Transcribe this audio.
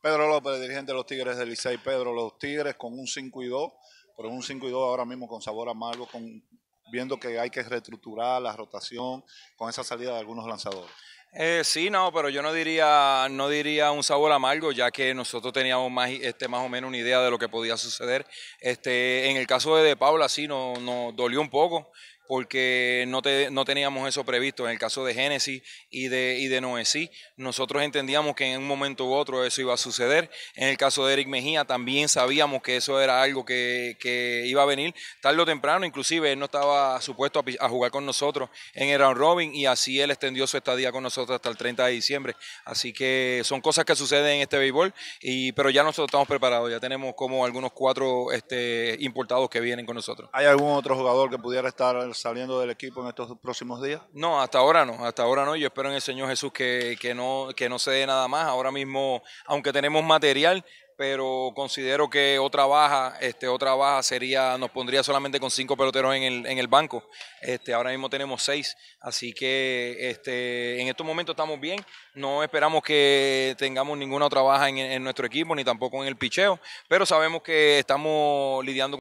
Pedro López, dirigente de los Tigres de Licey. Pedro, los Tigres con un 5 y 2, pero un 5 y 2 ahora mismo con sabor amargo, con, viendo que hay que reestructurar la rotación con esa salida de algunos lanzadores. Eh, sí, no, pero yo no diría, no diría un sabor amargo, ya que nosotros teníamos más, este, más o menos una idea de lo que podía suceder. Este, en el caso de De Paula, sí, nos no, dolió un poco porque no, te, no teníamos eso previsto. En el caso de Génesis y de, y de Noesí, nosotros entendíamos que en un momento u otro eso iba a suceder. En el caso de Eric Mejía también sabíamos que eso era algo que, que iba a venir tarde o temprano. Inclusive él no estaba supuesto a, jugar con nosotros en el round robin y así él extendió su estadía con nosotros hasta el 30 de diciembre. Así que son cosas que suceden en este béisbol, y, pero ya nosotros estamos preparados. Ya tenemos como algunos cuatro este, importados que vienen con nosotros. ¿Hay algún otro jugador que pudiera estar... En saliendo del equipo en estos próximos días? No, hasta ahora no, hasta ahora no. Yo espero en el Señor Jesús que, no, que no se dé nada más. Ahora mismo, aunque tenemos material, pero considero que otra baja, este, otra baja sería, nos pondría solamente con cinco peloteros en el, banco. Este, ahora mismo tenemos seis, así que este, en estos momentos estamos bien. No esperamos que tengamos ninguna otra baja en, en nuestro equipo, ni tampoco en el picheo, pero sabemos que estamos lidiando